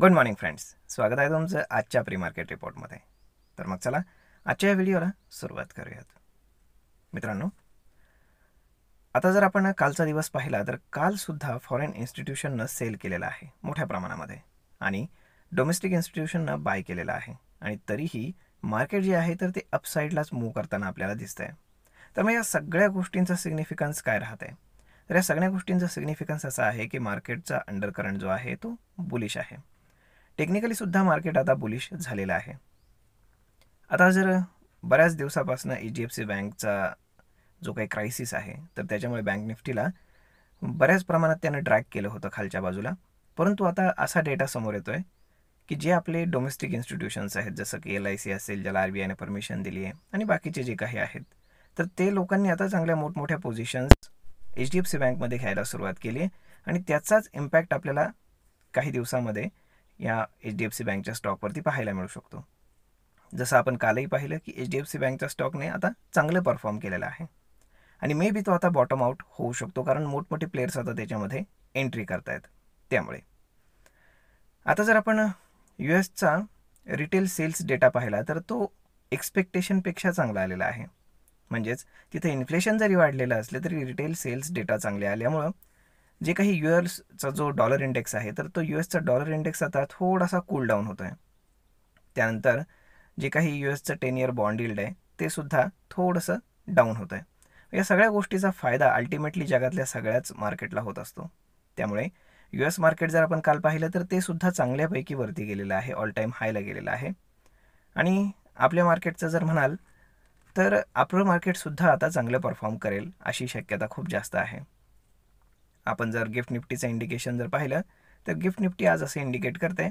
good morning friends स्वागत आहे तुमचं आजच्या प्री मार्केट रिपोर्टमध्ये तर मग चला आजच्या या व्हिडिओला सुरुवात करूयात मित्रांनो आता जर आपण कालचा दिवस पाहिला तर कालसुद्धा फॉरेन इन्स्टिट्यूशननं सेल केलेला आहे मोठ्या प्रमाणामध्ये आणि डोमेस्टिक इन्स्टिट्यूशननं बाय केलेलं आहे आणि तरीही मार्केट जे आहे तर ते अपसाईडलाच मूव्ह करताना आपल्याला दिसतंय तर मग या सगळ्या गोष्टींचा सिग्निफिकन्स काय राहत आहे तर या सगळ्या गोष्टींचा सिग्निफिकन्स असा आहे की मार्केटचा अंडरकरंट जो आहे तो बुलिश आहे टेक्निकली सुद्धा मार्केट आता बुलिश झालेलं आहे आता जर बऱ्याच दिवसापासून H e D F C बँकचा जो काही क्रायसिस आहे तर त्याच्यामुळे बँक निफ्टीला बऱ्याच प्रमाणात त्यानं ट्रॅक केलं होतं खालच्या बाजूला परंतु आता असा डेटा समोर येतो आहे की जे आपले डोमेस्टिक इन्स्टिट्यूशन्स आहेत जसं की एल आय सी असेल ज्याला आर बी आयने परमिशन दिली आहे आणि बाकीचे जे काही आहेत तर ते लोकांनी आता चांगल्या मोठमोठ्या positions H D F C बँकमध्ये घ्यायला सुरुवात केली आहे आणि त्याचाच इम्पॅक्ट आपल्याला काही दिवसामध्ये या एच डी एफ सी बँकच्या स्टॉकवरती पाहायला मिळू शकतो जसं आपण कालही पाहिलं की एच डी एफ सी बँकच्या स्टॉकने आता चांगलं परफॉर्म केलेलं आहे आणि मे बी तो आता बॉटम आउट होऊ शकतो कारण मोठमोठे प्लेयर्स आता त्याच्यामध्ये एंट्री करतायत त्यामुळे आता जर आपण यू एसचा रिटेल सेल्स डेटा पाहिला तर तो एक्सपेक्टेशनपेक्षा चांगला आलेला आहे म्हणजेच तिथे इन्फ्लेशन जरी वाढलेलं असले तरी रिटेल सेल्स डेटा चांगले आल्यामुळं जे काही यू एसचा जो डॉलर इंडेक्स आहे तर तो यू एसचा डॉलर इंडेक्स आता थोडासा कूल डाऊन होतो आहे त्यानंतर जे काही यू एसचं टेन इयर बॉन्ड इल्ड आहे ते सुद्धा थोडंसं डाऊन होत आहे या सगळ्या गोष्टीचा फायदा अल्टिमेटली जगातल्या सगळ्याच मार्केटला होत असतो त्यामुळे यू एस मार्केट जर आपण काल पाहिलं तर ते सुद्धा चांगल्यापैकी वरती गेलेलं आहे ऑल टाईम हायला गेलेलं आहे आणि आपल्या मार्केटचं जर म्हणाल तर आपलं मार्केटसुद्धा आता चांगलं परफॉर्म करेल अशी शक्यता खूप जास्त आहे आपण जर गिफ्ट निफ्टीचं इंडिकेशन जर पाहिलं तर गिफ्ट निफ्टी आज असं इंडिकेट करते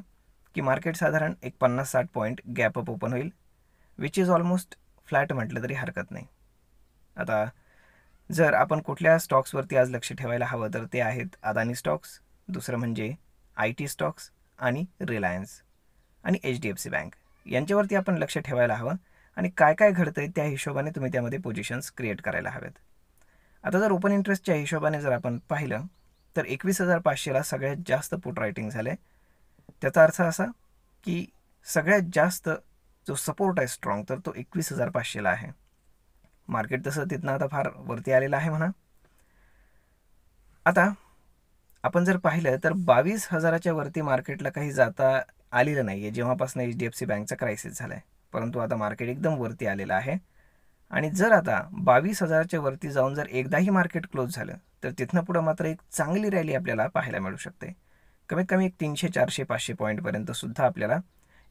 की मार्केट साधारण एक पन्नास साठ पॉईंट अप ओपन होईल विच इज ऑलमोस्ट फ्लॅट म्हटलं तरी हरकत नाही आता जर आपण कुठल्या स्टॉक्सवरती आज लक्ष ठेवायला हवं तर ते आहेत अदानी स्टॉक्स दुसरं म्हणजे आय टी स्टॉक्स आणि रिलायन्स आणि H D F C bank यांच्यावरती आपण लक्ष ठेवायला हवं आणि काय काय घडतंय त्या हिशोबाने तुम्ही त्यामध्ये पोझिशन्स क्रिएट करायला हव्यात आता जर ओपन इंटरेस्टच्या हिशोबाने जर आपण पाहिलं तर एकवीस हजार पाचशेला सगळ्यात जास्त पुट रायटिंग आहे त्याचा अर्थ असा की सगळ्यात जास्त जो सपोर्ट आहे स्ट्रॉंग तर तो एकवीस हजार पाचशेला आहे मार्केट तसं तिथनं आता फार वरती आलेलं आहे म्हणा आता आपण जर पाहिलं तर बावीस हजाराच्या वरती मार्केटला काही जाता आलेलं नाही आहे जेव्हापासून एच डी एफ सी बँकचा क्रायसिस झाला आहे परंतु आता मार्केट एकदम वरती आलेलं आहे आणि जर आता बावीस हजाराच्या वरती जाऊन जर एकदाही मार्केट क्लोज झालं तर तिथनं पुढं मात्र एक चांगली रॅली आपल्याला पाहायला मिळू शकते कमीत कमी एक तीनशे चारशे पाचशे पॉईंटपर्यंत सुद्धा आपल्याला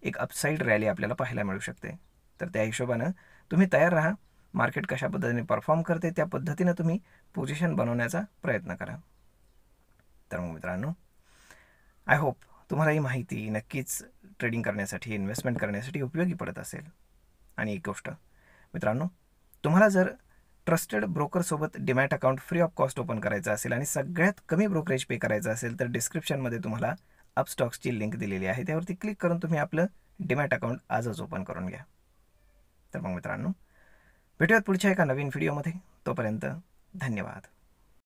एक अपसाईड रॅली आपल्याला पाहायला मिळू शकते तर त्या हिशोबानं तुम्ही तयार राहा मार्केट कशा पद्धतीने परफॉर्म करते त्या पद्धतीनं तुम्ही पोझिशन बनवण्याचा प्रयत्न करा तर मग मित्रांनो आय होप तुम्हाला ही माहिती नक्कीच ट्रेडिंग करण्यासाठी इन्व्हेस्टमेंट करण्यासाठी उपयोगी पडत असेल आणि एक गोष्ट मित्रांनो तुम्हाला जर ट्रस्टेड ब्रोकरसोबत demat account free of cost open करायचं असेल आणि सगळ्यात कमी ब्रोकरेज पे करायचं असेल तर डिस्क्रिप्शनमध्ये तुम्हाला अपस्टॉक्सची लिंक दिलेली आहे त्यावरती क्लिक करून तुम्ही आपलं डिमॅट अकाउंट आजच ओपन करून घ्या तर मग मित्रांनो भेटूयात पुढच्या एका नवीन व्हिडिओमध्ये तोपर्यंत धन्यवाद